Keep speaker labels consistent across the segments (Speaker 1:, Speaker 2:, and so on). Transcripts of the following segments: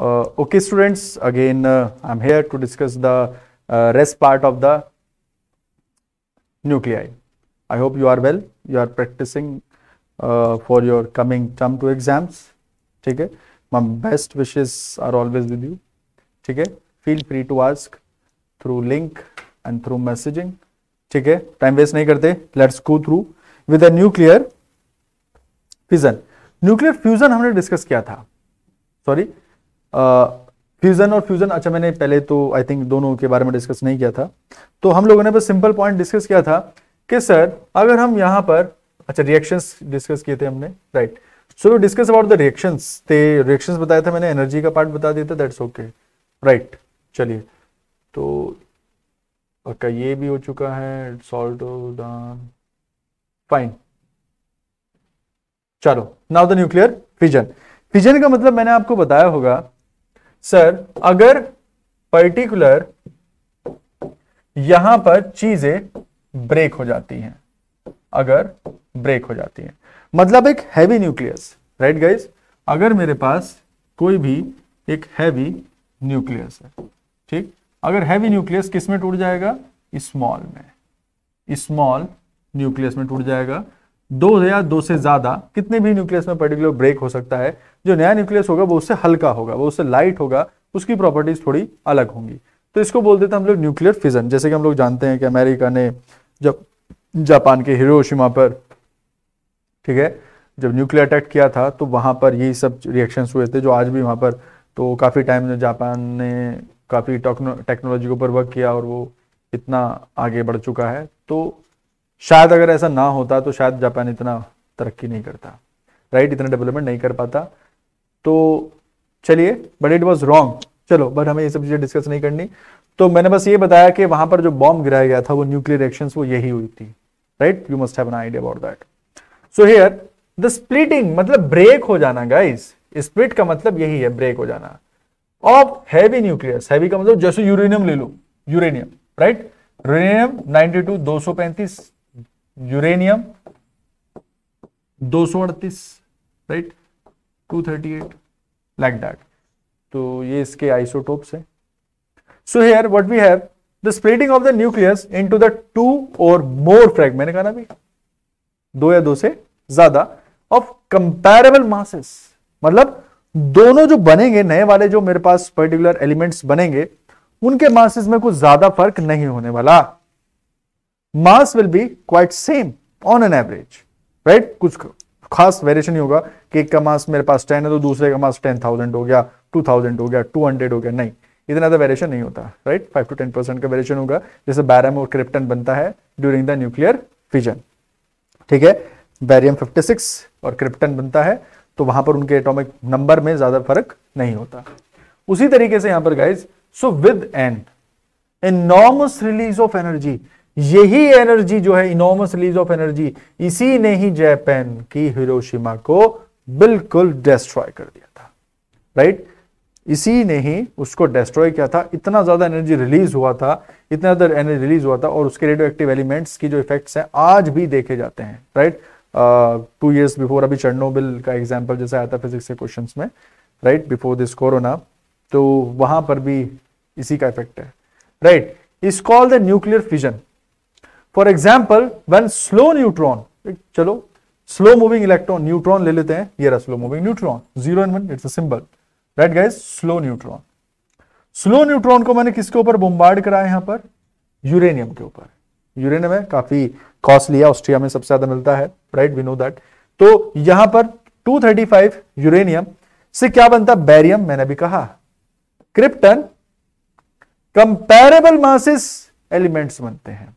Speaker 1: Uh, okay students, again uh, I'm here to discuss the uh, rest part of the nuclei. I hope you are well, you are practicing uh, for your coming term two exams. ठीक है My best wishes are always with you. ठीक है Feel free to ask through link and through messaging. ठीक है time waste नहीं करते let's go through with a nuclear fusion nuclear fusion हमने discuss किया था सॉरी फ्यूज़न और फ्यूज़न अच्छा मैंने पहले तो आई थिंक दोनों के बारे में डिस्कस नहीं किया था तो हम लोगों ने बस सिंपल पॉइंट डिस्कस किया था कि सर अगर हम यहाँ पर अच्छा रिएक्शंस डिस्कस किए थे हमने right so discuss about the reactions थे रिएक्शंस बताया था मैंने एनर्जी का पार्ट बता दिया था दैट्स ओके राइट चलिए तो पक्का ये भी हो चुका है सॉल्ट डन फाइन चलो now the nuclear fission fission का मतलब मैंने आपको बताया होगा सर अगर पर्टिकुलर यहां पर चीजें ब्रेक हो जाती हैं अगर ब्रेक हो जाती हैं मतलब एक हैवी न्यूक्लियस राइट गाइज अगर मेरे पास कोई भी एक हैवी न्यूक्लियस है ठीक अगर हैवी न्यूक्लियस किस में टूट जाएगा स्मॉल में स्मॉल न्यूक्लियस में टूट जाएगा दो या दो से ज़्यादा कितने भी न्यूक्लियस में पर्टिकुलर ब्रेक हो सकता है जो नया न्यूक्लियस होगा वो उससे हल्का होगा वो उससे लाइट होगा उसकी प्रॉपर्टीज़ थोड़ी अलग होंगी तो इसको बोल देते हैं हम लोग न्यूक्लियर फिजन जैसे कि हम लोग जानते हैं कि अमेरिका ने जब जापान के हिरोशिमा पर ठीक है जब न्यूक्लियर अटैक किया था तो वहां पर यही सब रिएक्शन हुए थे जो आज भी वहां पर तो काफ़ी टाइम जापान ने काफ़ी टेक्नोलॉजी के ऊपर वर्क किया और वो इतना आगे बढ़ चुका है तो शायद अगर ऐसा ना होता तो शायद जापान इतना तरक्की नहीं करता राइट इतना डेवलपमेंट नहीं कर पाता तो चलिए बट इट वॉज रॉन्ग चलो बट हमें ये सब चीज़ें डिस्कस नहीं करनी तो मैंने बस ये बताया कि वहां पर जो बॉम्ब गिराया गया था वो न्यूक्लियर एक्शन वो यही हुई थी right you must have an idea about that so here the splitting मतलब ब्रेक हो जाना गाइस स्प्लिट का मतलब यही है ब्रेक हो जाना ऑफ हैवी न्यूक्लियस हैवी का मतलब जैसे यूरेनियम ले लो यूरेनियम राइट यूरेनियम 92 235 यूरेनियम दो सौ अड़तीस right two thirty eight like that तो ये इसके आइसोटोप्स हैं so here what we have the spreading of the nucleus into the two और मोर फ्रैग मैंने कहा ना भी दो या दो से ज्यादा ऑफ कंपेरेबल मासेस मतलब दोनों जो बनेंगे नए वाले जो मेरे पास पर्टिकुलर एलिमेंट्स बनेंगे उनके मासेस में कुछ ज्यादा फर्क नहीं होने वाला mass will be quite same on an average right कुछ खास वेरिएशन ही होगा कि एक का मास मेरे पास टेन है तो दूसरे का मास टेन थाउजेंड हो गया टू थाउजेंड हो गया टू हंड्रेड हो गया नहीं इतना ज्यादा वेरिएशन नहीं होता right five to ten percent का वेरिएशन होगा जैसे बैरम और क्रिप्टन बनता है ड्यूरिंग द न्यूक्लियर फिजन ठीक है बैरियम सिक्स और क्रिप्टन बनता है तो वहां पर उनके एटोमिक नंबर में ज्यादा फर्क नहीं होता उसी तरीके से यहां पर guys so with an enormous release of energy यही एनर्जी जो है इनॉमस रिलीज ऑफ एनर्जी इसी ने ही जापान की हिरोशिमा को बिल्कुल डिस्ट्रॉय कर दिया था राइट इसी ने ही उसको डिस्ट्रॉय किया था इतना ज्यादा एनर्जी रिलीज हुआ था इतना ज्यादा एनर्जी रिलीज हुआ था और उसके रेडियो एक्टिव एलिमेंट्स की जो इफेक्ट्स हैं आज भी देखे जाते हैं राइट टू ईयर्स बिफोर अभी चर्नोबिल का एग्जाम्पल जैसे आया था फिजिक्स के क्वेश्चन में राइट बिफोर दिस कोरोना तो वहां पर भी इसी का इफेक्ट है right is call the nuclear fission for example when slow neutron चलो स्लो मूविंग इलेक्ट्रॉन न्यूट्रॉन ले लेते हैं ये रहा slow moving neutron zero and one it's a symbol right guys slow neutron slow neutron को मैंने किसके ऊपर बोम्बार्ड कराया यहां पर यूरेनियम के ऊपर यूरेनियम है काफी कॉस्टली है ऑस्ट्रिया में सबसे ज्यादा मिलता है राइट वी नो दैट तो यहां पर 235 यूरेनियम से क्या बनता बैरियम मैंने भी कहा क्रिप्टन कंपेरेबल मासिस एलिमेंट्स बनते हैं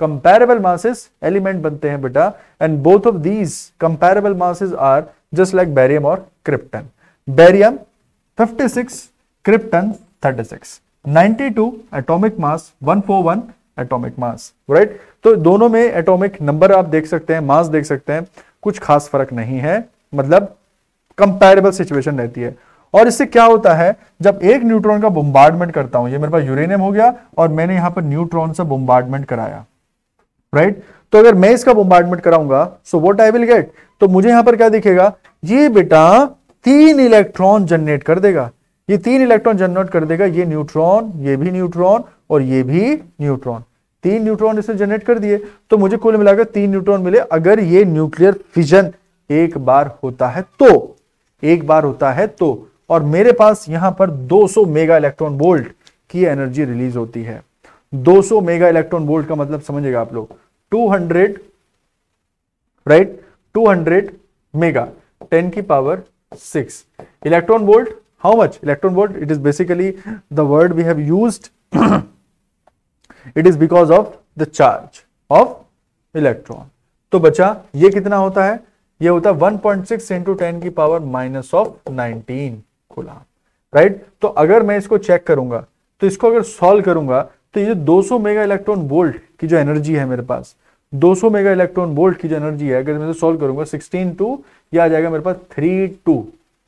Speaker 1: कंपेरेबल मासिस एलिमेंट बनते हैं बेटा and both of these comparable masses are just like barium और krypton barium 56 krypton 36 92 atomic mass 141 atomic mass right तो दोनों में एटॉमिक नंबर आप देख सकते हैं मास देख सकते हैं कुछ खास फर्क नहीं है मतलब कंपेरेबल सिचुएशन रहती है और इससे क्या होता है जब एक न्यूट्रॉन का बोम्बार्डमेंट करता हूं ये मेरे पास यूरेनियम हो गया और मैंने यहां पर न्यूट्रॉन से बोम्बार्डमेंट कराया राइट right? तो अगर मैं इसका बोमार्डमेंट कराऊंगा so what I will get तो मुझे यहां पर क्या दिखेगा ये बेटा तीन इलेक्ट्रॉन जनरेट कर देगा ये तीन इलेक्ट्रॉन जनरेट कर देगा ये न्यूट्रॉन ये भी न्यूट्रॉन और ये भी न्यूट्रॉन तीन न्यूट्रॉन इसने जनरेट कर दिए तो मुझे कुल मिलाकर तीन न्यूट्रॉन मिले अगर ये न्यूक्लियर फिजन एक बार होता है तो एक बार होता है तो और मेरे पास यहां पर 200 मेगा इलेक्ट्रॉन वोल्ट की एनर्जी रिलीज होती है 200 मेगा इलेक्ट्रॉन वोल्ट का मतलब समझेगा आप लोग 200 राइट 200 मेगा 10 की power 6 electron volt how much electron volt it is basically the word we have used it is because of the charge of electron तो बच्चा ये कितना होता है ये होता है 1.6 पॉइंट सिक्स इंटू टेन की पावर माइनस ऑफ 19 खुला राइट right? तो अगर मैं इसको चेक करूंगा तो इसको अगर सॉल्व करूंगा तो ये 200 मेगा इलेक्ट्रॉन वोल्ट की जो एनर्जी है मेरे पास 200 मेगा इलेक्ट्रॉन वोल्ट की जो एनर्जी है अगर मैं सॉल्व करूंगा 16 टू ये आ जाएगा मेरे पास 3 टू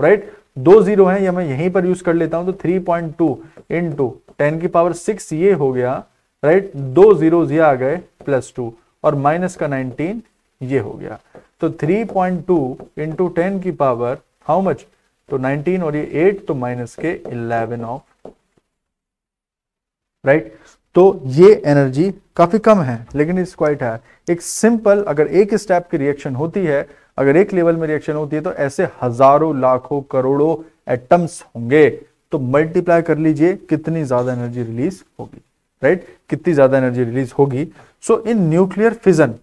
Speaker 1: राइट दो जीरो है या मैं यहीं पर यूज कर लेता हूं तो 3.2 point two into ten की पावर सिक्स ये हो गया राइट दो जीरो ये आ गए प्लस टू और माइनस का नाइनटीन ये हो गया तो three point two into ten की पावर हाउ मच तो 19 और ये 8 तो माइनस के 11 ऑफ राइट तो ये एनर्जी काफ़ी कम है लेकिन इट्स क्वाइट है एक सिंपल अगर एक स्टेप की रिएक्शन होती है अगर एक लेवल में रिएक्शन होती है तो ऐसे हजारों लाखों करोड़ों एटम्स होंगे तो मल्टीप्लाई कर लीजिए कितनी ज़्यादा एनर्जी रिलीज होगी राइट right? कितनी ज़्यादा एनर्जी रिलीज होगी so in nuclear fission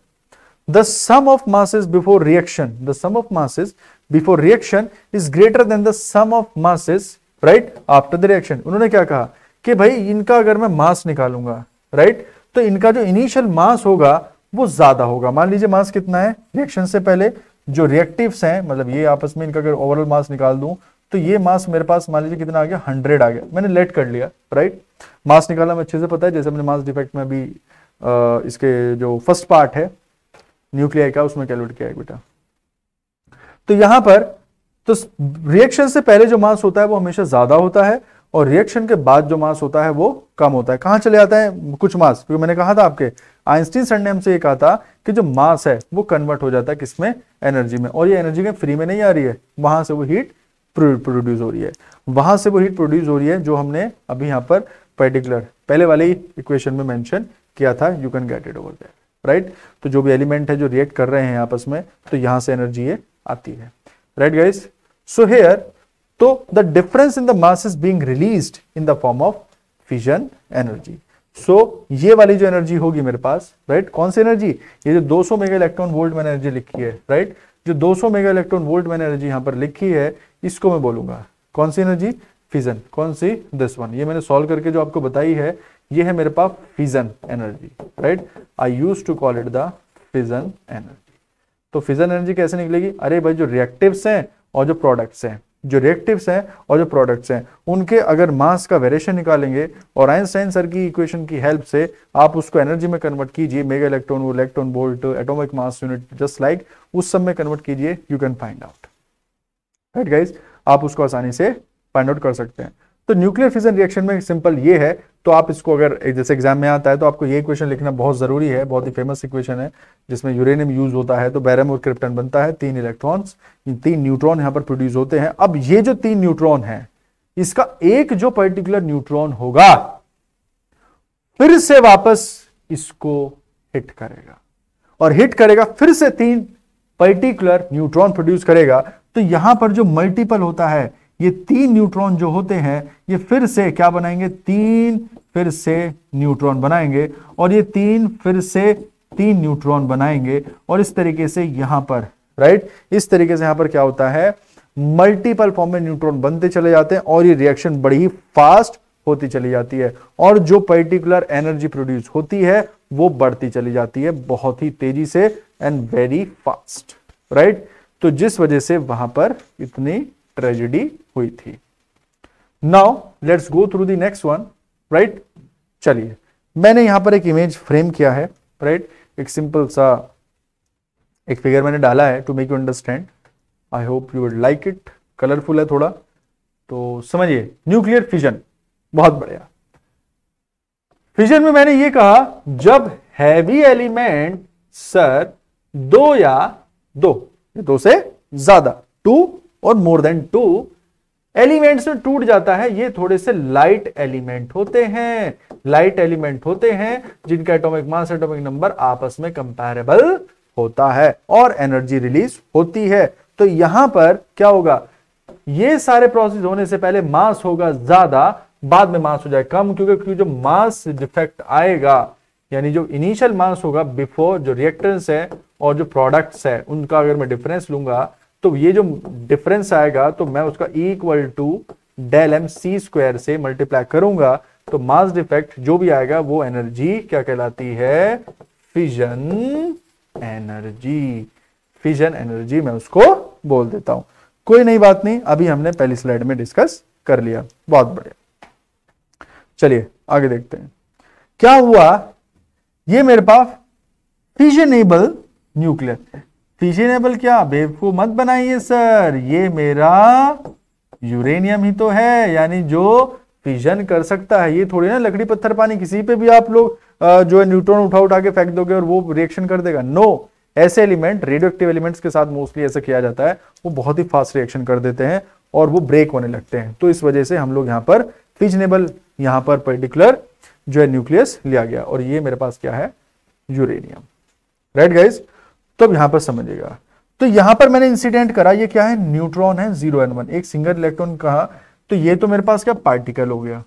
Speaker 1: the sum of masses before reaction the sum of masses before reaction is greater than the sum of masses right after the reaction उन्होंने क्या कहा कि भाई इनका अगर मैं मास निकालूंगा राइट तो इनका जो इनिशियल मास होगा वो ज्यादा होगा मान लीजिए मास कितना है रिएक्शन से पहले जो रिएक्टिव्स हैं मतलब ये आपस में इनका अगर ओवरऑल मास निकाल दूं तो ये मास मेरे पास मान लीजिए कितना आ गया हंड्रेड आ गया मैंने लेट कर लिया राइट मास निकाला मैं अच्छे से पता है जैसे मैंने मास डिफेक्ट में अभी इसके जो फर्स्ट पार्ट है न्यूक्लियर का उसमें कैलकुलेट किया है बेटा तो यहां पर तो रिएक्शन से पहले जो मास होता है वो हमेशा ज्यादा होता है और रिएक्शन के बाद जो मास होता है वो कम होता है कहां चले आता है कुछ मास क्योंकि मैंने कहा था आपके आइंस्टीन सर ने हमसे ये कहा था कि जो मास है वो कन्वर्ट हो जाता है किसमें एनर्जी में और ये एनर्जी में फ्री में नहीं आ रही है वहां से वो हीट प्रोड्यूस हो रही है वहां से वो हीट प्रोड्यूस हो रही है जो हमने अभी यहां पर पर्टिकुलर पहले वाले इक्वेशन में मैंशन किया था you can get it over that right तो जो भी एलिमेंट है जो रिएक्ट कर रहे हैं आपस में तो यहां से एनर्जी ये आती है राइट गाइस सो हेयर तो the difference in the mass is being released in the form of fission energy so ये वाली जो एनर्जी होगी मेरे पास राइट right? कौन सी एनर्जी ये जो 200 मेगा इलेक्ट्रॉन वोल्ट मैंने एनर्जी लिखी है राइट right? जो 200 मेगा इलेक्ट्रॉन वोल्ट मैंने एनर्जी यहां पर लिखी है इसको मैं बोलूंगा कौन सी एनर्जी फिजन कौन सी दिस वन ये मैंने सॉल्व करके जो आपको बताई है ये है मेरे पास fission energy right I use to call it the fission energy तो फिजन एनर्जी कैसे निकलेगी अरे भाई जो रिएक्टिव्स हैं और जो प्रोडक्ट्स हैं जो रिएक्टिव्स हैं और जो प्रोडक्ट्स हैं उनके अगर मास का वेरिएशन निकालेंगे और आइंस्टाइन सर की इक्वेशन की हेल्प से आप उसको एनर्जी में कन्वर्ट कीजिए मेगा इलेक्ट्रॉन वो electron volt atomic mass unit just like उस सब में कन्वर्ट कीजिए you can find out right guys आप उसको आसानी से फाइंड आउट कर सकते हैं तो न्यूक्लियर फिजन रिएक्शन में सिंपल ये है तो आप इसको अगर जैसे एग्जाम में आता है तो आपको ये इक्वेशन लिखना बहुत ज़रूरी है बहुत ही फेमस इक्वेशन है जिसमें यूरेनियम यूज होता है तो बैरम और क्रिप्टन बनता है तीन इलेक्ट्रॉन्स तीन न्यूट्रॉन यहाँ पर प्रोड्यूस होते हैं अब ये जो तीन न्यूट्रॉन है इसका एक जो पर्टिकुलर न्यूट्रॉन होगा फिर से वापस इसको हिट करेगा और हिट करेगा फिर से तीन पर्टिकुलर न्यूट्रॉन प्रोड्यूस करेगा तो यहां पर जो मल्टीपल होता है ये तीन न्यूट्रॉन जो होते हैं ये फिर से क्या बनाएंगे तीन फिर से न्यूट्रॉन बनाएंगे और ये तीन फिर से तीन न्यूट्रॉन बनाएंगे और इस तरीके से यहां पर राइट इस तरीके से यहां पर क्या होता है मल्टीपल फॉर्म में न्यूट्रॉन बनते चले जाते हैं और ये रिएक्शन बड़ी ही फास्ट होती चली जाती है और जो पर्टिकुलर एनर्जी प्रोड्यूस होती है वो बढ़ती चली जाती है बहुत ही तेजी से एंड वेरी फास्ट राइट तो जिस वजह से वहां पर इतनी ट्रेजिडी हुई थी now let's go through the next one right चलिए मैंने यहां पर एक इमेज फ्रेम किया है राइट right? एक सिंपल सा एक फिगर मैंने डाला है to make you understand I hope you would like it colourful है थोड़ा तो समझिए न्यूक्लियर फिजन बहुत बढ़िया फिजन में मैंने ये कहा जब हैवी एलिमेंट सर दो या दो दो से ज्यादा टू और मोर देन टू एलिमेंट्स में टूट जाता है ये थोड़े से लाइट एलिमेंट होते हैं लाइट एलिमेंट होते हैं जिनका एटॉमिक मास एटॉमिक नंबर आपस में कंपेरेबल होता है और एनर्जी रिलीज होती है तो यहां पर क्या होगा ये सारे प्रोसेस होने से पहले मास होगा ज्यादा बाद में मास हो जाए कम क्योंकि क्योंकि जो मास डिफेक्ट आएगा यानी जो इनिशियल मास होगा बिफोर जो रिएक्टेंस है और जो प्रोडक्ट्स है उनका अगर मैं डिफरेंस लूंगा तो ये जो डिफरेंस आएगा तो मैं उसका equal to del m c square से मल्टीप्लाई करूंगा तो मास डिफेक्ट जो भी आएगा वो एनर्जी क्या कहलाती है फिजन एनर्जी फिजन एनर्जी मैं उसको बोल देता हूं कोई नई बात नहीं अभी हमने पहली स्लाइड में डिस्कस कर लिया बहुत बढ़िया चलिए आगे देखते हैं क्या हुआ ये मेरे पास फिजनेबल न्यूक्लियर तीजे ने बल क्या बेवकूफ मत बनाइए सर ये मेरा यूरेनियम ही तो है यानी जो फिजन कर सकता है ये थोड़ी ना लकड़ी पत्थर पानी किसी पे भी आप लोग जो है न्यूट्रॉन उठा उठा के फेंक दोगे और वो रिएक्शन कर देगा नो ऐसे एलिमेंट एक्टिव एलिमेंट्स के साथ मोस्टली ऐसा किया जाता है वो बहुत ही फास्ट रिएक्शन कर देते हैं और वो ब्रेक होने लगते हैं तो इस वजह से हम लोग यहाँ पर फिजनेबल यहाँ पर पर्टिकुलर जो है न्यूक्लियस लिया गया और ये मेरे पास क्या है यूरेनियम राइट गाइज तो अब यहां पर समझिएगा तो यहां पर मैंने इंसिडेंट करा ये क्या है न्यूट्रॉन है जीरो एन वन एक सिंगल इलेक्ट्रॉन कहा तो ये तो मेरे पास क्या पार्टिकल हो गया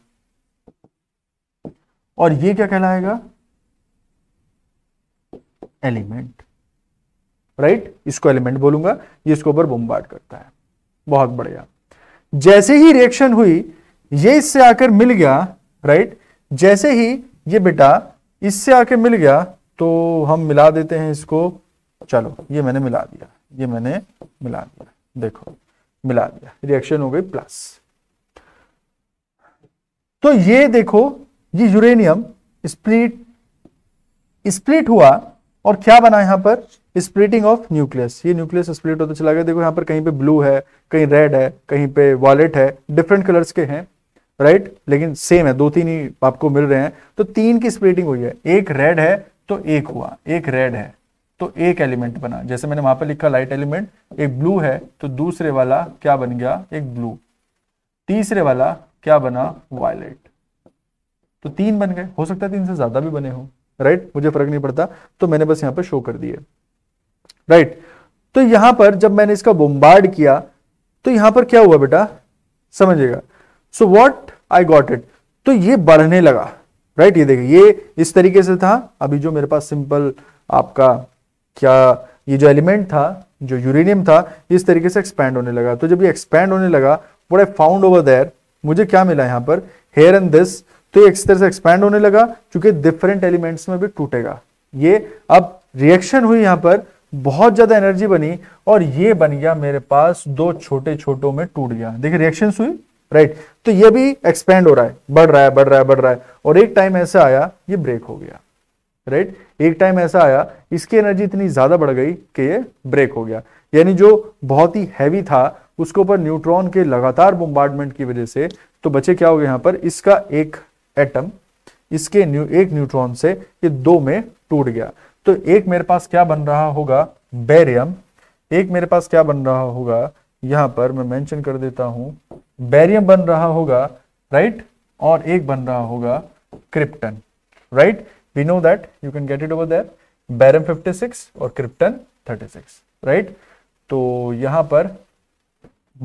Speaker 1: और ये क्या कहलाएगा एलिमेंट राइट इसको एलिमेंट बोलूंगा ये इसको ऊपर बुम्बार्ड करता है बहुत बढ़िया जैसे ही रिएक्शन हुई ये इससे आकर मिल गया राइट जैसे ही ये बेटा इससे आकर मिल गया तो हम मिला देते हैं इसको चलो ये मैंने मिला दिया ये मैंने मिला दिया देखो मिला दिया रिएक्शन हो गई प्लस तो ये देखो ये यूरेनियम स्प्लिट स्प्लिट हुआ और क्या बना यहां पर स्प्लिटिंग ऑफ न्यूक्लियस ये न्यूक्लियस स्प्लिट होता चला गया देखो यहां पर कहीं पे ब्लू है कहीं रेड है कहीं पे वॉलेट है डिफरेंट कलर्स के हैं राइट right? लेकिन सेम है दो तीन ही आपको मिल रहे हैं तो तीन की स्प्लिटिंग हुई है एक रेड है तो एक हुआ एक रेड है तो एक एलिमेंट बना जैसे मैंने वहां पर लिखा लाइट एलिमेंट एक ब्लू है तो दूसरे वाला क्या बन गया एक ब्लू तीसरे वाला क्या बना वायलेट तो तीन बन गए हो सकता है तीन से ज्यादा भी बने हो राइट मुझे फर्क नहीं पड़ता तो मैंने बस यहां पर शो कर दिए राइट तो यहां पर जब मैंने इसका बोम्बार्ड किया तो यहां पर क्या हुआ बेटा समझेगा so what I got it तो ये बढ़ने लगा राइट ये देखिए ये इस तरीके से था अभी जो मेरे पास सिंपल आपका क्या ये जो एलिमेंट था जो यूरेनियम था इस तरीके से एक्सपैंड होने लगा तो जब ये एक्सपैंड होने लगा what I found over there मुझे क्या मिला यहाँ पर हेयर एंड दिस तो ये इस तरह से एक्सपैंड होने लगा क्योंकि डिफरेंट एलिमेंट्स में भी टूटेगा ये अब रिएक्शन हुई यहाँ पर बहुत ज्यादा एनर्जी बनी और ये बन गया मेरे पास दो छोटे छोटों में टूट गया देखिए रिएक्शन हुई राइट तो ये भी एक्सपेंड हो रहा है बढ़ रहा है बढ़ रहा है बढ़ रहा है और एक टाइम ऐसा आया ये ब्रेक हो गया राइट एक टाइम ऐसा आया इसकी एनर्जी इतनी ज़्यादा बढ़ गई कि ये ब्रेक हो गया यानी जो बहुत ही हैवी था उसके ऊपर न्यूट्रॉन के लगातार बोम्बार्डमेंट की वजह से तो बचे क्या हो गए यहां पर इसका एक एटम इसके न्यू एक न्यूट्रॉन से ये दो में टूट गया तो एक मेरे पास क्या बन रहा होगा बैरियम एक मेरे पास क्या बन रहा होगा यहां पर मैं मेंशन कर देता हूं बैरियम बन रहा होगा राइट और एक बन रहा होगा krypton right we know that you can get it over there barium 56 और क्रिप्टन 36 राइट right? तो यहाँ पर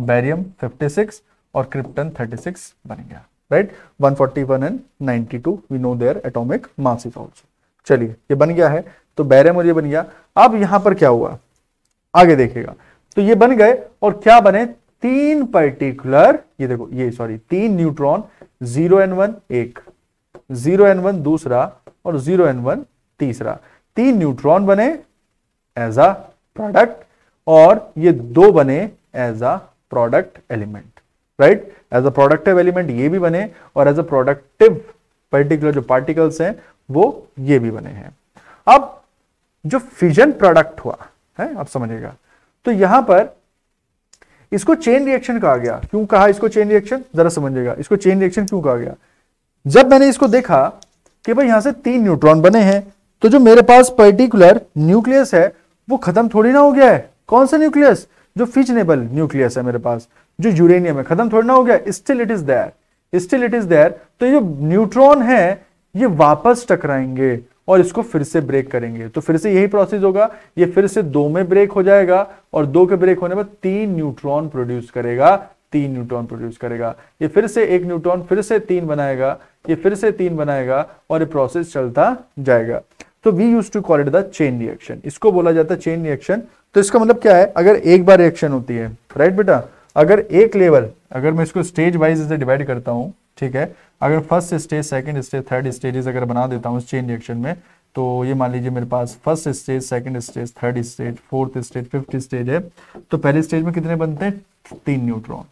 Speaker 1: बैरियम 56 और क्रिप्टन 36 बन गया right right? 141 and 92 we know their atomic masses also चलिए ये बन गया है तो बैरियम और ये बन गया अब यहाँ पर क्या हुआ आगे देखेगा तो ये बन गए और क्या बने तीन पर्टिकुलर ये देखो ये सॉरी तीन न्यूट्रॉन जीरो एन वन एक जीरो एन वन दूसरा और जीरो एन वन तीसरा तीन न्यूट्रॉन बने एज अ प्रोडक्ट और ये दो बने as a product element right as a productive element ये भी बने और एज अ प्रोडक्टिव पर्टिकुलर जो पार्टिकल्स हैं वो ये भी बने हैं अब जो फिजन प्रोडक्ट हुआ है आप समझिएगा तो यहां पर इसको चेन रिएक्शन कहा गया क्यों कहा इसको चेन रिएक्शन जरा समझिएगा इसको चेन रिएक्शन क्यों कहा गया जब मैंने इसको देखा कि भाई यहां से तीन न्यूट्रॉन बने हैं तो जो मेरे पास पर्टिकुलर न्यूक्लियस है वो खत्म थोड़ी ना हो गया है कौन सा न्यूक्लियस जो फिजनेबल न्यूक्लियस है मेरे पास जो यूरेनियम है खत्म थोड़ी ना हो गया still it is there still it is there तो ये न्यूट्रॉन है ये वापस टकराएंगे और इसको फिर से ब्रेक करेंगे तो फिर से यही प्रोसेस होगा ये फिर से दो में ब्रेक हो जाएगा और दो के ब्रेक होने पर तीन न्यूट्रॉन प्रोड्यूस करेगा तीन न्यूट्रॉन प्रोड्यूस करेगा ये फिर से एक न्यूट्रॉन फिर से तीन बनाएगा ये फिर से तीन बनाएगा और ये प्रोसेस चलता जाएगा तो we use to call it the chain reaction इसको बोला जाता है चेन रिएक्शन तो इसका मतलब क्या है अगर एक बार रिएक्शन होती है राइट बेटा अगर एक लेवल अगर मैं इसको स्टेज वाइज इसे डिवाइड करता हूँ ठीक है अगर first stage second stage third stages अगर बना देता हूँ इस चेन रिएक्शन में तो ये मान लीजिए मेरे पास first stage second stage third stage fourth stage fifth stage है तो पहले स्टेज में कितने बनते हैं तीन न्यूट्रॉन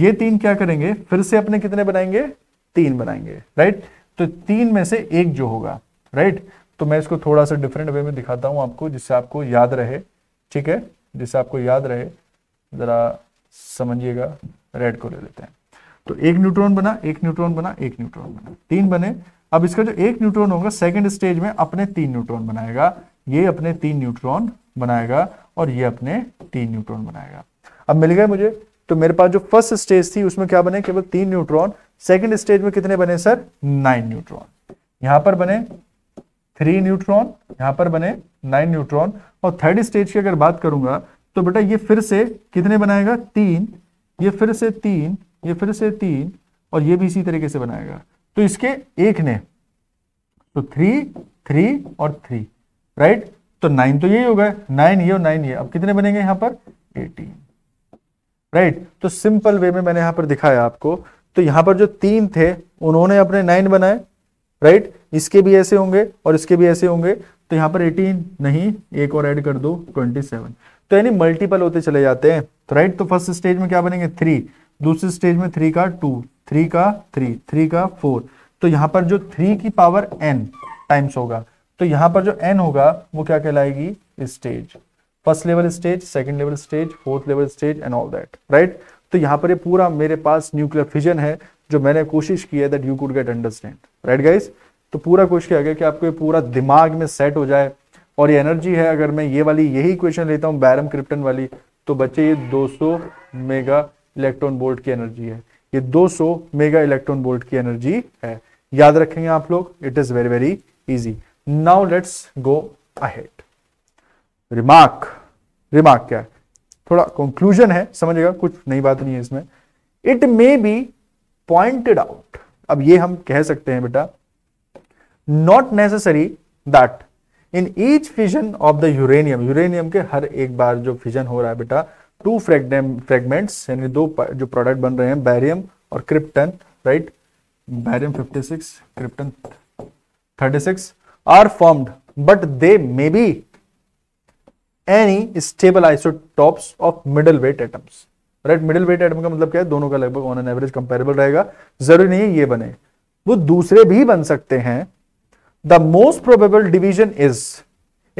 Speaker 1: ये तीन क्या करेंगे फिर से अपने कितने बनाएंगे तीन बनाएंगे राइट तो तीन में से एक जो होगा राइट तो मैं इसको थोड़ा सा डिफरेंट वे में दिखाता हूं आपको जिससे आपको याद रहे ठीक है जिससे आपको याद रहे ज़रा समझिएगा रेड को ले लेते हैं तो एक न्यूट्रॉन बना एक न्यूट्रॉन बना एक न्यूट्रॉन बना तीन बने अब इसका जो एक न्यूट्रॉन होगा सेकंड स्टेज में अपने तीन न्यूट्रॉन बनाएगा ये अपने तीन न्यूट्रॉन बनाएगा और ये अपने तीन न्यूट्रॉन बनाएगा अब मिल गए मुझे तो मेरे पास जो फर्स्ट स्टेज थी उसमें क्या बने केवल तीन न्यूट्रॉन सेकेंड स्टेज में कितने बने सर नाइन न्यूट्रॉन यहां पर बने थ्री न्यूट्रॉन यहां पर बने नाइन न्यूट्रॉन और थर्ड स्टेज की अगर बात करूंगा तो बेटा ये फिर से कितने बनाएगा तीन ये फिर से तीन ये फिर से तीन और ये भी इसी तरीके से बनाएगा तो इसके एक ने तो थ्री थ्री और थ्री राइट तो नाइन तो यही होगा नाइन ये और नाइन ये अब कितने बनेंगे यहां पर एटीन राइट right? तो सिंपल वे में मैंने यहां पर दिखाया आपको तो यहां पर जो तीन थे उन्होंने अपने नाइन बनाए राइट right? इसके भी ऐसे होंगे और इसके भी ऐसे होंगे तो यहां पर एटीन नहीं एक और ऐड कर दो ट्वेंटी सेवन तो यानी मल्टीपल होते चले जाते हैं तो राइट तो फर्स्ट स्टेज में क्या बनेंगे थ्री दूसरी स्टेज में थ्री का टू थ्री का थ्री थ्री का फोर तो यहां पर जो थ्री की पावर एन टाइम्स होगा तो यहां पर जो एन होगा वो क्या कहलाएगी stage first level stage second level stage fourth level stage and all that right तो यहाँ पर ये पूरा मेरे पास न्यूक्लियर फिजन है जो मैंने कोशिश की है that you could get understand right guys तो पूरा कोशिश किया गया कि आपको ये पूरा दिमाग में सेट हो जाए और ये एनर्जी है अगर मैं ये वाली यही क्वेश्चन लेता हूँ बैरम क्रिप्टन वाली तो बच्चे ये 200 मेगा इलेक्ट्रॉन बोल्ट की एनर्जी है ये 200 मेगा इलेक्ट्रॉन बोल्ट की एनर्जी है याद रखेंगे आप लोग it is very very easy now let's go ahead remark remark क्या है थोड़ा कंक्लूजन है समझेगा कुछ नई बात नहीं है इसमें it may be pointed out अब ये हम कह सकते हैं बेटा not necessary that in each fission of the uranium uranium के हर एक बार जो फिजन हो रहा है बेटा टू फ्रेगमेंट्स यानी दो जो प्रोडक्ट बन रहे हैं बैरियम और krypton right barium 56 krypton 36 are formed but they may be any stable isotopes of middle weight atoms right middle weight atom का मतलब क्या है दोनों का लगभग on an average comparable रहेगा जरूरी नहीं है ये बने वो दूसरे भी बन सकते हैं the most probable division is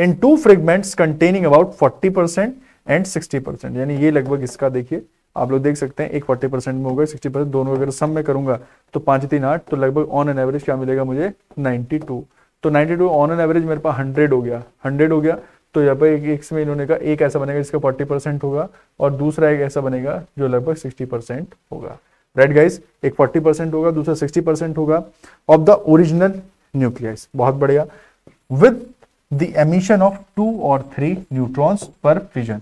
Speaker 1: in two fragments containing about 40 and 60 यानी ये लगभग इसका देखिए आप लोग देख सकते हैं एक 40 परसेंट में होगा 60 परसेंट दोनों अगर सम में करूंगा तो पांच तीन आठ तो लगभग ऑन एन एवरेज क्या मिलेगा मुझे 92 तो 92 ऑन एन एवरेज मेरे पास 100 हो गया 100 हो गया तो यहाँ पर एक एक्स में इन्होंने कहा एक ऐसा बनेगा जिसका फोर्टी परसेंट होगा और दूसरा एक ऐसा बनेगा जो लगभग सिक्सटी परसेंट होगा राइट गाइस एक फोर्टी परसेंट होगा दूसरा सिक्सटी परसेंट होगा ऑफ द ओरिजिनल न्यूक्लियस बहुत बढ़िया with the emission of two और थ्री न्यूट्रॉन्स पर फिजन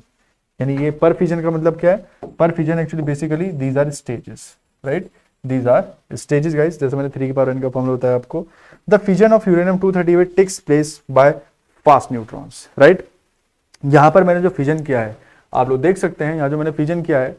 Speaker 1: यानी ये पर फिजन का मतलब क्या है per fission actually basically these are stages right these are stages guys जैसे मैंने थ्री की पावर एन का फॉर्मूला बताया आपको the fission of uranium 238 takes place by fast neutrons right यहां पर मैंने जो फिजन किया है आप लोग देख सकते हैं यहां जो मैंने फिजन किया है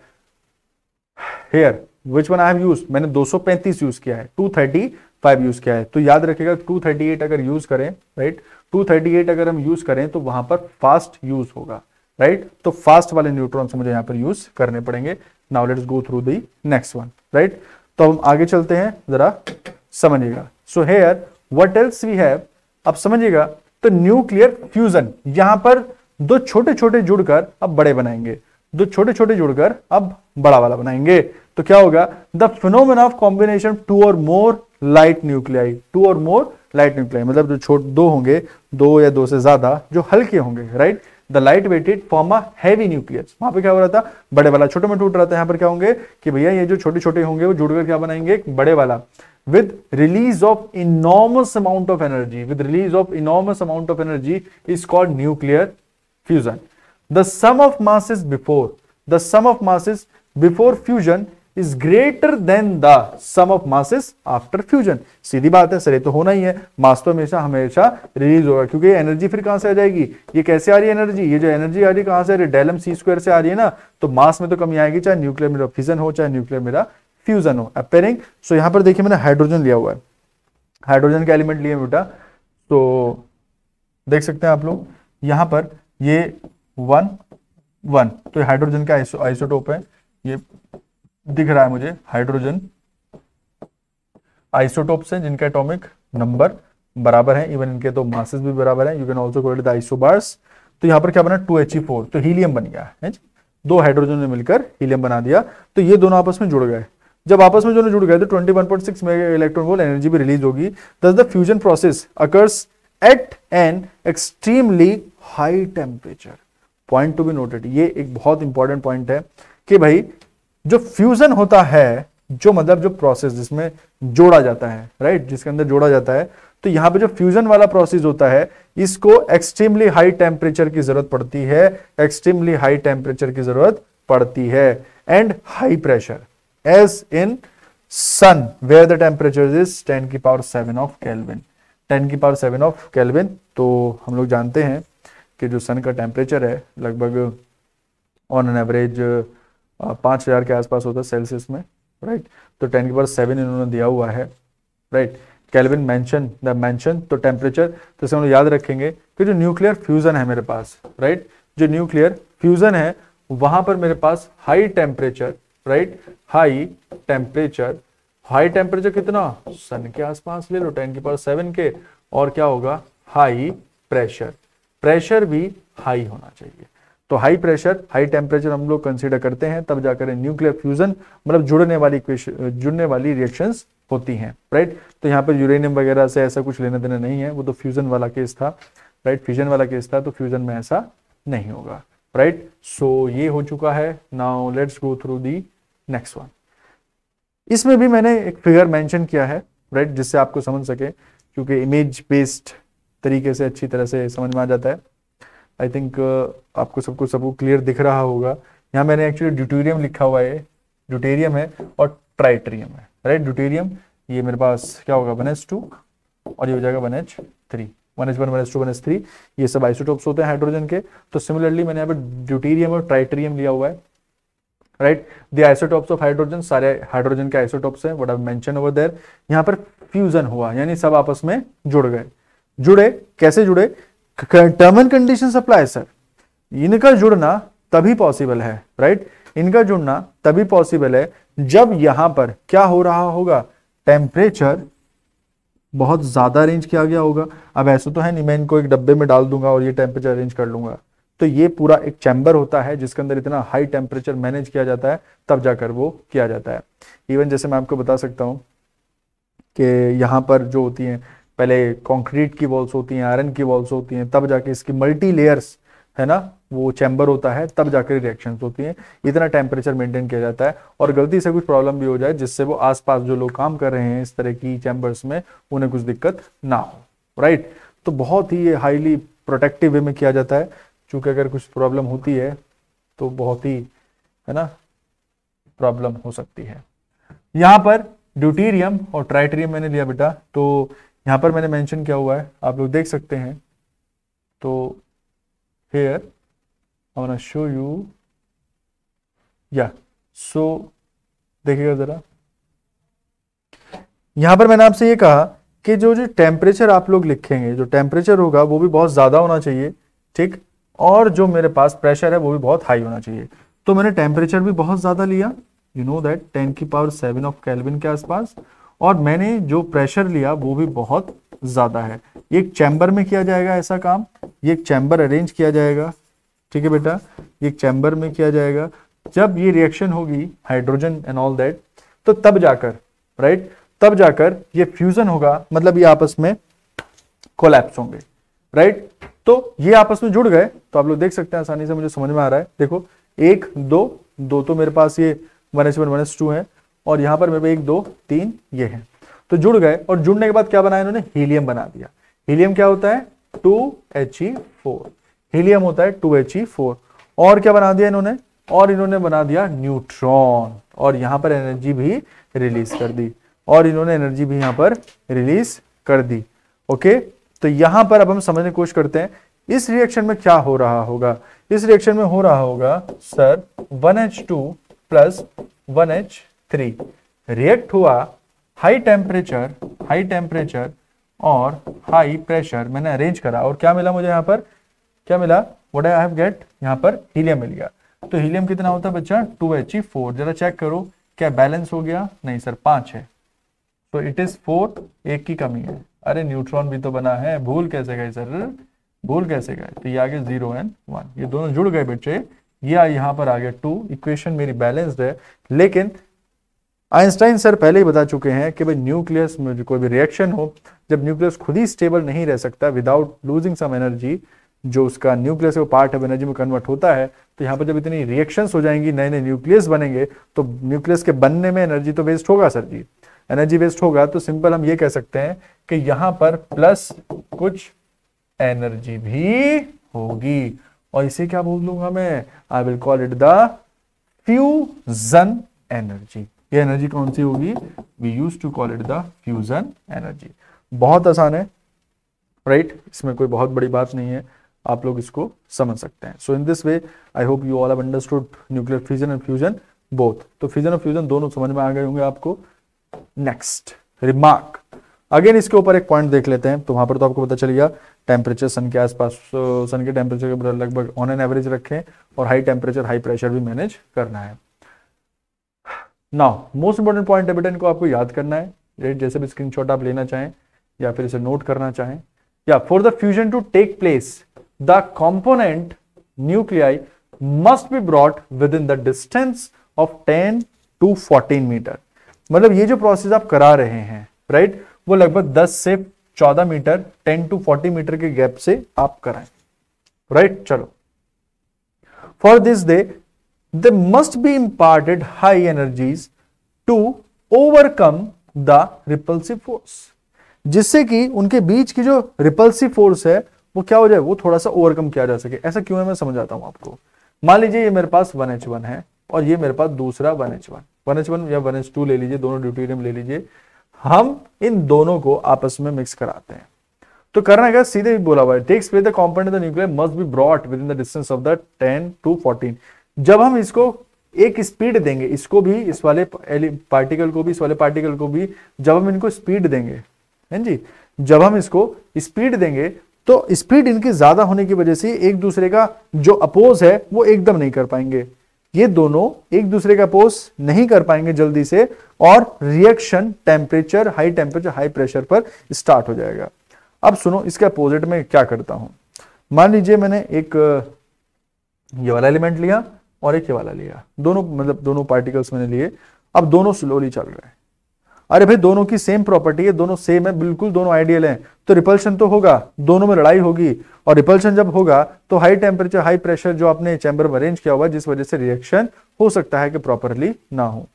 Speaker 1: here which one I have use मैंने 235 यूज किया है 235 यूज किया है तो याद रखिएगा 238 अगर यूज करें राइट 238 अगर हम यूज करें तो वहां पर फास्ट यूज होगा राइट तो फास्ट वाले न्यूट्रॉन्स मुझे यहां पर यूज करने पड़ेंगे now let's go through the next one right तो हम आगे चलते हैं जरा समझिएगा so here what else we have अब समझिएगा तो न्यूक्लियर फ्यूजन यहां पर दो छोटे छोटे जुड़कर अब बड़े बनाएंगे दो छोटे छोटे जुड़कर अब बड़ा वाला बनाएंगे तो क्या होगा the phenomenon of combination two और मोर लाइट न्यूक्लियाई टू और मोर लाइट न्यूक्लियाई मतलब जो छोट दो होंगे दो या दो से ज्यादा जो हल्के होंगे right the light weighted form heavy nucleus वहां पर क्या हो रहा था बड़े वाला छोटे में टूट रहा था यहां पर क्या होंगे कि भैया ये जो छोटे छोटे होंगे वो जुड़कर क्या बनाएंगे बड़े वाला with release of enormous amount of energy with release of enormous amount of energy is called nuclear fusion the sum of masses before the sum of masses before fusion is greater than the sum of masses after fusion सीधी बात है sir ये तो होना ही है मास तो हमेशा हमेशा रिलीज होगा क्योंकि एनर्जी फिर कहां से आ जाएगी ये कैसे आ रही है एनर्जी ये जो एनर्जी आ रही है कहां से आ रही है डेलम सी स्क्वायर से आ रही है ना तो मास में तो कमी आएगी चाहे न्यूक्लियर मेरा फ्यूजन हो चाहे न्यूक्लियर मेरा फ्यूजन हो अपेयरिंग सो यहां पर देखिए मैंने हाइड्रोजन लिया हुआ है हाइड्रोजन के एलिमेंट लिए बेटा तो देख सकते हैं आप लोग यहां पर ये वन वन तो हाइड्रोजन का आइसोटोप है ये दिख रहा है मुझे हाइड्रोजन आइसोटोप्स हैं जिनका एटॉमिक नंबर बराबर है इवन इनके तो मासेस भी बराबर है you can also call it isobars तो यहां पर क्या बना टू एच e तो हीलियम बन गया है दो हाइड्रोजन ने मिलकर हीलियम बना दिया तो ये दोनों आपस में जुड़ गए जब आपस में जो जुड़ गए तो 21.6 मेगा इलेक्ट्रॉन वोल्ट एनर्जी भी रिलीज होगी thus the fusion process occurs at an extremely high temperature point to be noted ये एक बहुत इंपॉर्टेंट पॉइंट है कि भाई जो फ्यूजन होता है जो मतलब जो प्रोसेस जिसमें जोड़ा जाता है राइट right? जिसके अंदर जोड़ा जाता है तो यहां पे जो फ्यूजन वाला प्रोसेस होता है इसको एक्सट्रीमली हाई टेम्परेचर की जरूरत पड़ती है एक्सट्रीमली हाई टेम्परेचर की जरूरत पड़ती है and high pressure as in sun where the temperature is ten की power seven of kelvin ten की पावर सेवन ऑफ कैलविन तो हम लोग जानते हैं कि जो सन का टेम्परेचर है लगभग ऑन एन एवरेज पांच हज़ार के आसपास होता है सेल्सियस में राइट तो टेन की पावर सेवन इन्होंने दिया हुआ है right kelvin mention the mention तो टेम्परेचर तो इसे हम लोग याद रखेंगे कि जो न्यूक्लियर फ्यूज़न है मेरे पास राइट जो न्यूक्लियर फ्यूज़न है वहां पर मेरे पास high temperature right high temperature high temperature कितना सन के आसपास ले लो टेन की पावर सेवन के और क्या होगा हाई प्रेशर प्रेशर भी हाई होना चाहिए तो हाई प्रेशर हाई टेम्परेचर हम लोग कंसिडर करते हैं तब जाकर न्यूक्लियर फ्यूजन मतलब जुड़ने वाली जुड़ने वाली रिएक्शन होती हैं राइट तो यहाँ पर यूरेनियम वगैरह से ऐसा कुछ लेना देना नहीं है वो तो फ्यूजन वाला केस था राइट फ्यूजन वाला केस था तो फ्यूजन में ऐसा नहीं होगा राइट सो ये हो चुका है now let's go through the next one इसमें भी मैंने एक फिगर मेंशन किया है राइट right, जिससे आपको समझ सके क्योंकि इमेज बेस्ड तरीके से अच्छी तरह से समझ में आ जाता है आई थिंक uh, आपको सबको सबको क्लियर दिख रहा होगा यहाँ मैंने एक्चुअली ड्यूटेरियम लिखा हुआ है ड्यूटेरियम है और ट्राइटेरियम है राइट right? ड्यूटेरियम ये मेरे पास क्या होगा वन एच टू और ये हो जाएगा one H three one H one one H two one H three ये सब आइसोटोप्स होते हैं हाइड्रोजन के तो सिमिलरली मैंने यहाँ पे ड्यूटीरियम और ट्राइटेरियम लिया हुआ है right the isotopes of hydrogen सारे हाइड्रोजन के आइसोटॉप्स हैं what I mention over there यहाँ पर फ्यूजन हुआ यानी सब आपस में जुड़ गए जुड़े कैसे जुड़े term and condition apply sir इनका जुड़ना तभी पॉसिबल है राइट इनका जुड़ना तभी पॉसिबल है जब यहां पर क्या हो रहा होगा टेम्परेचर बहुत ज़्यादा अरेंज किया गया होगा अब ऐसा तो है नहीं मैं इनको एक डब्बे में डाल दूंगा और ये टेम्परेचर अरेंज कर लूंगा तो ये पूरा एक चैम्बर होता है जिसके अंदर इतना हाई टेम्परेचर मैनेज किया जाता है तब जाकर वो किया जाता है इवन जैसे मैं आपको बता सकता हूँ कि यहाँ पर जो होती हैं पहले कॉन्क्रीट की वॉल्स होती हैं आयरन की वॉल्स होती हैं तब जाके इसकी मल्टी लेयर्स है ना वो चैम्बर होता है तब जाकर रिएक्शन होती हैं इतना टेम्परेचर मेंटेन किया जाता है और गलती से कुछ प्रॉब्लम भी हो जाए जिससे वो आसपास जो लोग काम कर रहे हैं इस तरह की चैम्बर्स में उन्हें कुछ दिक्कत ना हो राइट तो बहुत ही ये हाईली प्रोटेक्टिव वे में किया जाता है चूंकि अगर कुछ प्रॉब्लम होती है तो बहुत ही है ना प्रॉब्लम हो सकती है यहां पर ड्यूटीरियम और ट्राइटेरियम मैंने लिया बेटा तो यहां पर मैंने मेंशन किया हुआ है आप लोग देख सकते हैं तो here want to show you या सो देखिएगा ज़रा यहां पर मैंने आपसे ये कहा कि जो जो टेम्परेचर आप लोग लिखेंगे जो टेम्परेचर होगा वो भी बहुत ज़्यादा होना चाहिए ठीक और जो मेरे पास प्रेशर है वो भी बहुत हाई होना चाहिए तो मैंने टेम्परेचर भी बहुत ज़्यादा लिया यू नो दैट टेन की पावर सेवन ऑफ कैलविन के आसपास और मैंने जो प्रेशर लिया वो भी बहुत ज़्यादा है एक चैम्बर में किया जाएगा ऐसा काम ये एक चैम्बर अरेंज किया जाएगा ठीक है बेटा ये चैम्बर में किया जाएगा जब ये रिएक्शन होगी हाइड्रोजन एंड ऑल दैट तो तब जाकर राइट right? तब जाकर ये फ्यूजन होगा मतलब ये आपस में कोलैप्स होंगे राइट तो ये आपस में जुड़ गए तो आप लोग देख सकते हैं आसानी से मुझे समझ में आ रहा है देखो एक दो दो तो मेरे पास ये one H one one H two है और यहां पर मेरे एक दो तीन ये है तो जुड़ गए और जुड़ने के बाद क्या बनाया इन्होंने हीलियम बना दिया हीलियम क्या होता है two H E four helium होता है टू एच ई फोर और क्या बना दिया इन्होंने और इन्होंने बना दिया न्यूट्रॉन और यहां पर एनर्जी भी रिलीज कर दी और इन्होंने एनर्जी भी यहां पर रिलीज कर दी ओके तो यहां पर अब हम समझने की कोशिश करते हैं इस रिएक्शन में क्या हो रहा होगा इस रिएक्शन में हो रहा होगा sir one H two plus one H three react हुआ हाई टेम्परेचर हाई टेम्परेचर और हाई प्रेशर मैंने अरेंज करा और क्या मिला मुझे यहां पर क्या मिला वट आई हैव गेट यहाँ पर हीलियम मिल गया तो हीलियम कितना होता है बच्चा टू एच ई फोर जरा चेक करो क्या बैलेंस हो गया नहीं सर पांच है तो इट इज फोर एक की कमी है अरे न्यूट्रॉन भी तो बना है भूल कैसे गए सर भूल कैसे गए तो ये आगे जीरो एंड वन ये दोनों जुड़ गए बच्चे यह यहाँ पर आ गया टू इक्वेशन मेरी बैलेंस्ड है लेकिन आइंस्टाइन सर पहले ही बता चुके हैं कि भाई न्यूक्लियस में कोई भी रिएक्शन हो जब न्यूक्लियस खुद ही स्टेबल नहीं रह सकता विदाउट लूजिंग सम एनर्जी जो उसका न्यूक्लियस का पार्ट है एनर्जी में कन्वर्ट होता है तो यहाँ पर जब इतनी रिएक्शंस हो जाएंगी नए नए न्यूक्लियस बनेंगे तो न्यूक्लियस के बनने में एनर्जी तो वेस्ट होगा सर जी एनर्जी वेस्ट होगा तो सिंपल हम ये कह सकते हैं कि यहाँ पर प्लस कुछ एनर्जी भी होगी और इसे क्या बोल दूंगा मैं I will call it the fusion energy ये एनर्जी कौन सी होगी we use to call it the fusion energy बहुत आसान है राइट right? इसमें कोई बहुत बड़ी बात नहीं है आप लोग इसको समझ सकते हैं so in this way I hope you all have understood nuclear fusion and fusion both तो फ्यूजन और फ्यूजन दोनों समझ में आ गए होंगे आपको नेक्स्ट रिमार्क अगेन इसके ऊपर एक पॉइंट देख लेते हैं तो वहां पर तो आपको पता चल गया टेम्परेचर सन के आसपास सन के टेम्परेचर के लगभग ऑन एन एवरेज रखें और हाई टेम्परेचर हाई प्रेशर भी मैनेज करना है नाउ मोस्ट इंपॉर्टेंट पॉइंट है को आपको याद करना है जैसे भी स्क्रीनशॉट आप लेना चाहें या फिर इसे नोट करना चाहें या for the fusion to take place the component nuclei must be brought within the distance of 10 to 14 metre मतलब ये जो प्रोसेस आप करा रहे हैं राइट right? वो लगभग 10 से 14 मीटर 10 टू 40 मीटर के गैप से आप कराएं राइट right? चलो for this they they must be imparted high energies to overcome the repulsive force जिससे कि उनके बीच की जो रिपल्सिव फोर्स है वो क्या हो जाए वो थोड़ा सा ओवरकम किया जा सके ऐसा क्यों है मैं समझाता हूँ आपको मान लीजिए ये मेरे पास वन एच वन है और ये मेरे पास दूसरा one H one one H one या वन एच टू ले लीजिए दोनों ड्यूटेरियम ले लीजिए हम इन दोनों को आपस में मिक्स कराते हैं तो करना क्या सीधे भी बोला हुआ है takes place the component the nuclear must be brought within the distance of the ten to fourteen जब हम इसको एक स्पीड देंगे इसको भी इस वाले पार्टिकल को भी इस वाले पार्टिकल को भी जब हम इनको स्पीड देंगे है जी जब हम इसको स्पीड देंगे तो स्पीड इनकी ज़्यादा होने की वजह से एक दूसरे का जो अपोज है वो एकदम नहीं कर पाएंगे ये दोनों एक दूसरे का अपोज नहीं कर पाएंगे जल्दी से और reaction temperature high temperature high pressure पर स्टार्ट हो जाएगा अब सुनो इसके अपोजिट में क्या करता हूं मान लीजिए मैंने एक ये वाला एलिमेंट लिया और एक ये वाला लिया दोनों मतलब दोनों पार्टिकल्स मैंने लिए अब दोनों स्लोली चल रहे हैं अरे भाई दोनों की सेम प्रॉपर्टी है दोनों सेम है बिल्कुल दोनों आइडियल हैं तो रिपल्शन तो होगा दोनों में लड़ाई होगी और रिपल्शन जब होगा तो हाई टेम्परेचर हाई प्रेशर जो आपने चैम्बर में अरेंज किया हुआ जिस वजह से रिएक्शन हो सकता है कि प्रॉपरली ना हो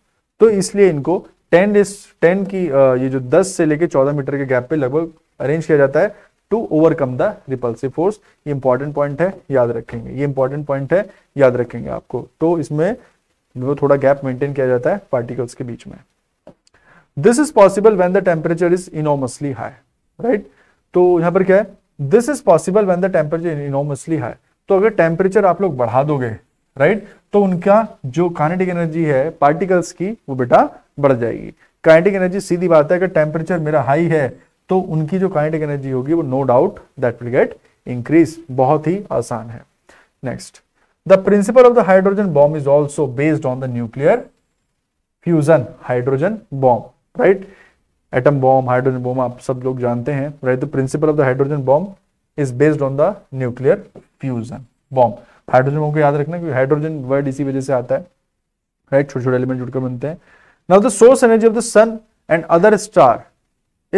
Speaker 1: तो इसलिए इनको टेन डेज टेन की ये जो दस से लेकर चौदह मीटर के गैप पे लगभग अरेंज किया जाता है to overcome the repulsive force ये इंपॉर्टेंट पॉइंट है याद रखेंगे ये इंपॉर्टेंट पॉइंट है याद रखेंगे आपको तो इसमें थोड़ा गैप मेंटेन किया जाता है पार्टिकल्स के बीच में this is possible when the temperature is enormously high right तो यहां पर क्या है this is possible when the temperature enormously high तो अगर टेम्परेचर आप लोग बढ़ा दोगे राइट right? तो उनका जो काइनेटिक एनर्जी है पार्टिकल्स की वो बेटा बढ़ जाएगी काइनेटिक एनर्जी सीधी बात है अगर टेम्परेचर मेरा हाई है तो उनकी जो काइनेटिक एनर्जी होगी वो no doubt that will get increase बहुत ही आसान है next the principle of the hydrogen bomb is also based on the nuclear fusion hydrogen bomb right atom bomb hydrogen bomb आप सब लोग जानते हैं right the principle of the hydrogen bomb is based on the nuclear fusion bomb hydrogen bomb को याद रखना क्योंकि hydrogen word इसी वजह से आता है राइट छोटे छोटे एलिमेंट जुड़कर बनते हैं now the source energy of the sun and other star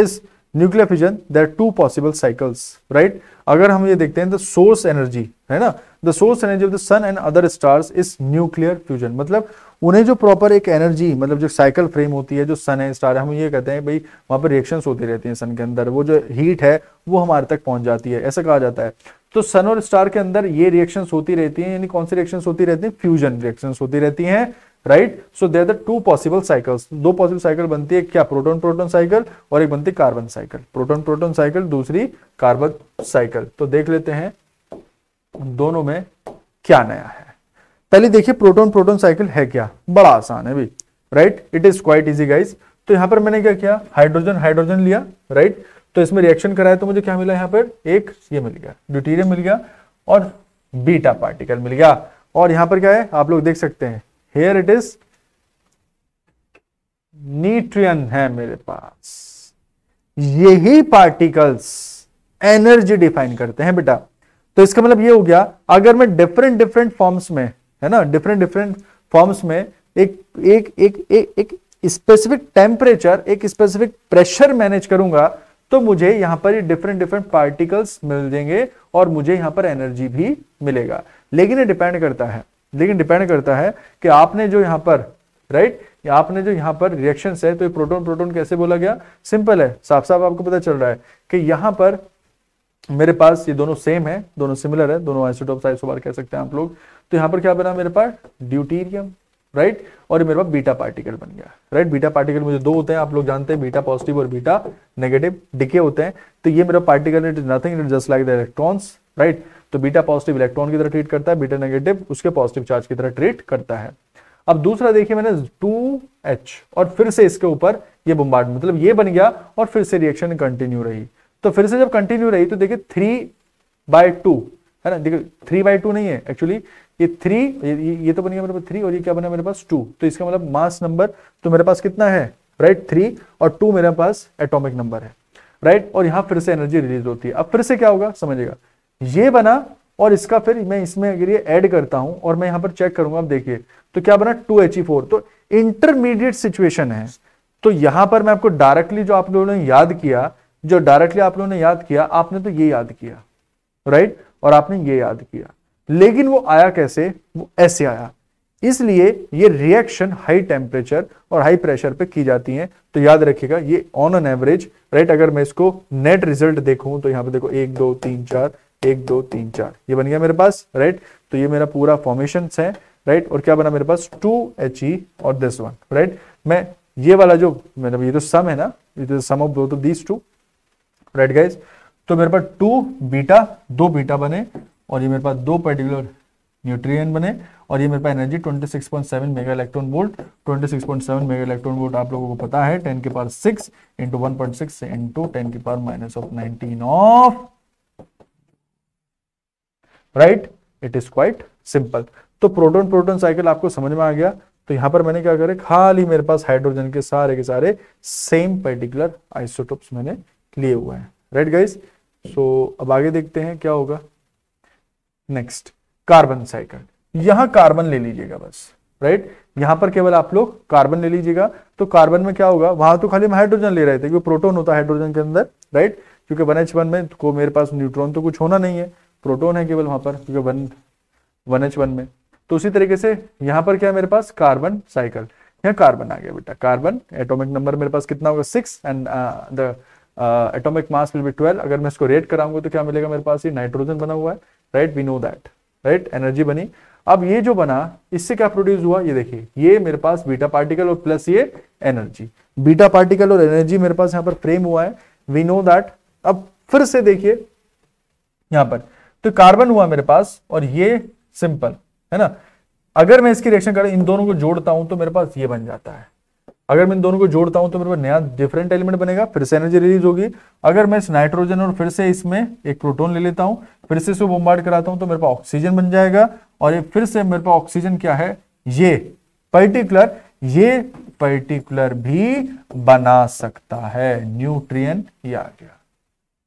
Speaker 1: is nuclear fusion there two possible cycles right अगर हम ये देखते हैं द सोर्स एनर्जी है ना the source energy of the sun and other stars is nuclear fusion मतलब उन्हें जो प्रॉपर एक एनर्जी मतलब जो साइकिल फ्रेम होती है जो सन है स्टार है हम ये कहते हैं भाई वहां पर रिएक्शन होती रहती हैं सन के अंदर वो जो हीट है वो हमारे तक पहुंच जाती है ऐसा कहा जाता है तो सन और स्टार के अंदर ये रिएक्शन होती रहती है यानी कौन सी रिएक्शन होती रहती है फ्यूजन रिएक्शन होती रहती है right so there the two possible cycles दो पॉसिबल साइकिल बनती है क्या प्रोटोन प्रोटोन साइकिल और एक बनती है carbon cycle proton proton cycle दूसरी कार्बन साइकिल तो देख लेते हैं दोनों में क्या नया है पहले देखिए प्रोटोन प्रोटोन साइकिल है क्या बड़ा आसान है भी right it is quite easy guys तो यहां पर मैंने क्या किया हाइड्रोजन हाइड्रोजन लिया राइट तो इसमें रिएक्शन कराया तो मुझे क्या मिला यहाँ पर एक ये मिल गया ड्यूटीरियम मिल गया और बीटा पार्टिकल मिल गया और यहां पर क्या है आप लोग देख सकते हैं हेयर इट इज न्यूट्रियन है मेरे पास यही पार्टिकल्स एनर्जी डिफाइन करते हैं बेटा तो इसका मतलब ये हो गया अगर मैं डिफरेंट डिफरेंट फॉर्म्स में है ना डिफरेंट डिफरेंट फॉर्म्स में एक एक एक एक, एक स्पेसिफिक टेम्परेचर एक स्पेसिफिक प्रेशर मैनेज करूंगा तो मुझे यहां पर डिफरेंट डिफरेंट पार्टिकल्स मिल देंगे और मुझे यहां पर एनर्जी भी मिलेगा लेकिन ये डिपेंड करता है लेकिन डिपेंड करता है कि आपने जो यहां पर राइट या आपने जो यहां पर रिएक्शन है तो ये प्रोटोन प्रोटोन कैसे बोला गया सिंपल है साफ साफ आपको पता चल रहा है कि यहां पर मेरे पास ये दोनों सेम है दोनों सिमिलर है दोनों आइसोटॉप आइसोबार कह सकते हैं आप लोग तो यहां पर क्या बना मेरे पास ड्यूटीरियम राइट और मेरे पास बीटा पार्टिकल बन गया राइट बीटा पार्टिकल मुझे दो होते हैं आप लोग जानते हैं बीटा पॉजिटिव और बीटा नेगेटिव डिके होते हैं तो ये मेरा particle it is nothing it just like the electrons right right? तो बीटा पॉजिटिव इलेक्ट्रॉन की तरह ट्रीट करता है बीटा नेगेटिव उसके पॉजिटिव चार्ज की तरह ट्रीट करता है अब दूसरा देखिए मैंने 2H और फिर से इसके ऊपर ये बुम्बार्ड मतलब ये बन गया और फिर से रिएक्शन कंटिन्यू रही तो फिर से जब कंटिन्यू रही तो देखिए थ्री बाय टू है ना देखिए थ्री बाय टू नहीं है एक्चुअली ये थ्री ये, ये तो बन गया मेरे पास थ्री और ये क्या बना मेरे पास टू तो इसका मतलब मास नंबर तो मेरे पास कितना है राइट right? थ्री और टू मेरे पास एटॉमिक नंबर है राइट right? और यहां फिर से एनर्जी रिलीज होती है अब फिर से क्या होगा समझेगा ये बना और इसका फिर मैं इसमें अगर ये ऐड करता हूं और मैं यहां पर चेक करूंगा आप देखिए तो क्या बना टू एच ई फोर तो इंटरमीडिएट सिचुएशन है तो यहां पर मैं आपको डायरेक्टली जो आप लोगों ने याद किया जो डायरेक्टली आप लोगों ने याद किया आपने तो ये याद किया राइट और आपने ये याद किया लेकिन वो आया कैसे वो ऐसे आया इसलिए ये रिएक्शन हाई टेम्परेचर और हाई प्रेशर पे की जाती है तो याद रखिएगा ये ऑन एन एवरेज राइट अगर मैं इसको नेट रिजल्ट देखूं तो यहां पे देखो एक दो तीन चार एक दो तीन चार ये बन गया मेरे पास राइट तो ये मेरा पूरा फॉर्मेशन है राइट और क्या बना मेरे पास टू एच ई और दिस वन राइट मैं ये वाला जो मतलब ये तो सम है ना ये तो sum of both these two right guys तो मेरे पास टू बीटा दो बीटा बने और ये मेरे पास दो पर्टिकुलर न्यूट्रिएंट बने और ये मेरे पास energy 26.7 mega electron volt 26.7 mega electron volt आप लोगों को पता है 10 के power 6 into one point six into ten के power minus of 19 of right it is quite simple तो प्रोटोन प्रोटोन साइकिल आपको समझ में आ गया तो यहां पर मैंने क्या करे खाली मेरे पास हाइड्रोजन के सारे के सारे सेम पर्टिकुलर आइसोटोप्स मैंने लिए हुए हैं राइट गाइज सो अब आगे देखते हैं क्या होगा नेक्स्ट कार्बन साइकिल यहां कार्बन ले लीजिएगा बस राइट right? यहां पर केवल आप लोग कार्बन ले लीजिएगा तो कार्बन में क्या होगा वहां तो खाली हम हाइड्रोजन ले रहे थे क्योंकि प्रोटोन होता है हाइड्रोजन के अंदर राइट right? क्योंकि वन एच वन में को मेरे पास न्यूट्रॉन तो कुछ होना नहीं है प्रोटोन है केवल वहां पर क्योंकि वन वन एच वन में तो उसी तरीके से यहां पर क्या है मेरे पास कार्बन साइकिल यहाँ कार्बन आ गया बेटा कार्बन एटोमिक नंबर मेरे पास कितना होगा six and atomic mass will be twelve अगर मैं इसको रेट कराऊंगा तो क्या मिलेगा मेरे पास ये नाइट्रोजन बना हुआ है right we know that right energy बनी अब ये जो बना इससे क्या प्रोड्यूस हुआ ये देखिए ये मेरे पास बीटा पार्टिकल और प्लस ये एनर्जी बीटा पार्टिकल और एनर्जी मेरे पास यहाँ पर फ्रेम हुआ है वी नो दैट अब फिर से देखिए यहां पर तो कार्बन हुआ मेरे पास और ये सिंपल है ना अगर मैं इसकी रिएक्शन करें इन दोनों को जोड़ता हूं तो मेरे पास ये बन जाता है अगर मैं इन दोनों को जोड़ता हूं तो मेरे पास नया डिफरेंट एलिमेंट बनेगा फिर से एनर्जी रिलीज होगी अगर मैं इस नाइट्रोजन और फिर से इसमें एक प्रोटोन ले लेता हूं फिर से इसको बोमबार्ड कराता हूं तो मेरे पास ऑक्सीजन बन जाएगा और ये फिर से मेरे पास ऑक्सीजन क्या है ये पर्टिकुलर ये पर्टिकुलर भी बना सकता है न्यूट्रिएंट ये आ गया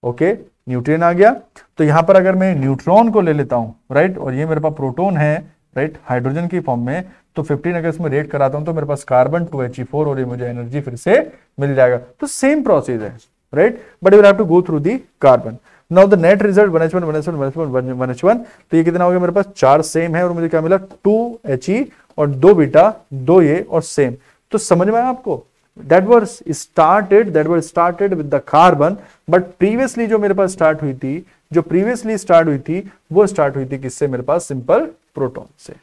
Speaker 1: ओके okay? न्यूट्रिएंट आ गया तो यहां पर अगर मैं न्यूट्रॉन को ले लेता हूं राइट और ये मेरे पास प्रोटोन है राइट हाइड्रोजन की फॉर्म में तो 15 अगर इसमें रेट कराता हूं तो मेरे पास कार्बन टू एच फोर और ये मुझे एनर्जी फिर से मिल जाएगा तो सेम प्रोसेस है right but you have to go through the carbon now the net result one H one one H one one H one one H one तो ये कितना हो गया मेरे पास चार सेम है और मुझे क्या मिला टू एच e और दो बीटा दो ये और सेम तो समझ में आया आपको that was started that was started with the carbon but previously जो मेरे पास start हुई थी जो previously start हुई थी वो start हुई थी किससे मेरे पास simple proton से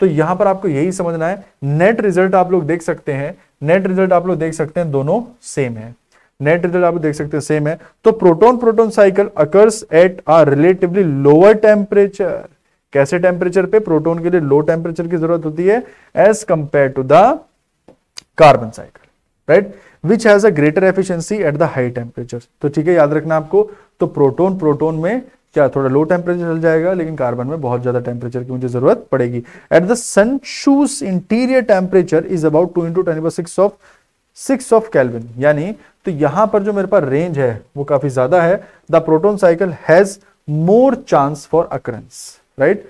Speaker 1: तो यहां पर आपको यही समझना है नेट रिजल्ट आप लोग देख सकते हैं नेट रिजल्ट आप लोग देख सकते हैं दोनों सेम है नेट रिजल्ट आप देख सकते हैं सेम है तो proton proton cycle occurs at a relatively lower temperature कैसे टेम्परेचर पे प्रोटॉन के लिए लो टेम्परेचर की जरूरत होती है as compared to the carbon cycle right which has a greater efficiency at the high temperature तो ठीक है याद रखना आपको तो प्रोटोन प्रोटोन में क्या थोड़ा लो टेम्परेचर चल जाएगा लेकिन कार्बन में बहुत ज्यादा टेम्परेचर की मुझे जरूरत पड़ेगी at the sun's interior temperature is about two into ten six of six of kelvin यानी तो यहां पर जो मेरे पास रेंज है वो काफी ज्यादा है the proton cycle has more chance for occurrence right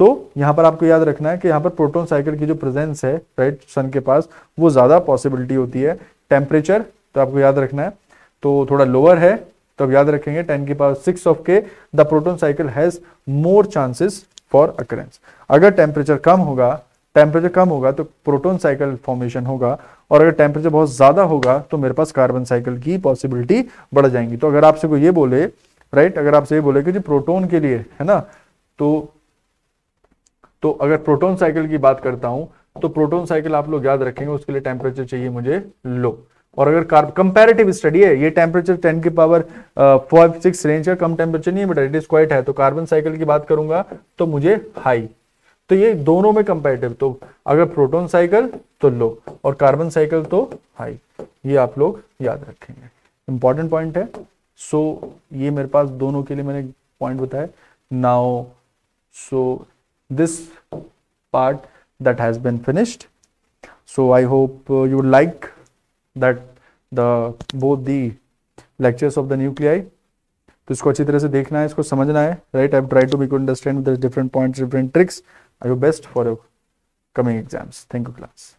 Speaker 1: तो यहां पर आपको याद रखना है कि यहां पर प्रोटोन साइकिल की जो प्रेजेंस है राइट सन के पास वो ज़्यादा पॉसिबिलिटी होती है टेम्परेचर तो आपको याद रखना है तो थोड़ा लोअर है तो आप याद रखेंगे टेन के power six of K the proton cycle has more chances for occurrence अगर टेम्परेचर कम होगा टेम्परेचर कम होगा तो प्रोटोन साइकिल फॉर्मेशन होगा और अगर टेम्परेचर बहुत ज़्यादा होगा तो मेरे पास कार्बन साइकिल की पॉसिबिलिटी बढ़ जाएंगी तो अगर आपसे कोई ये बोले राइट अगर आपसे ये बोले कि जो प्रोटोन के लिए है ना तो तो अगर प्रोटोन साइकिल की बात करता हूं तो प्रोटोन साइकिल आप लोग याद रखेंगे उसके लिए टेम्परेचर चाहिए मुझे लो और अगर कंपेरेटिव स्टडी है ये टेम्परेचर 10 की पावर फाइव सिक्स रेंज का कम टेम्परेचर नहीं है बट इट इज क्वाइट है तो कार्बन साइकिल की बात करूंगा तो मुझे हाई तो ये दोनों में कंपेरेटिव तो अगर प्रोटोन साइकिल तो लो और कार्बन साइकिल तो हाई ये आप लोग याद रखेंगे इंपॉर्टेंट पॉइंट है सो so, ये मेरे पास दोनों के लिए मैंने पॉइंट बताया नाओ सो this part that has been finished so i hope uh, you like that the both the lectures of the nuclei to isko achhi tarah se dekhna hai isko samajhna hai right i've tried to make you understand the different points different tricks are your best for coming exams thank you class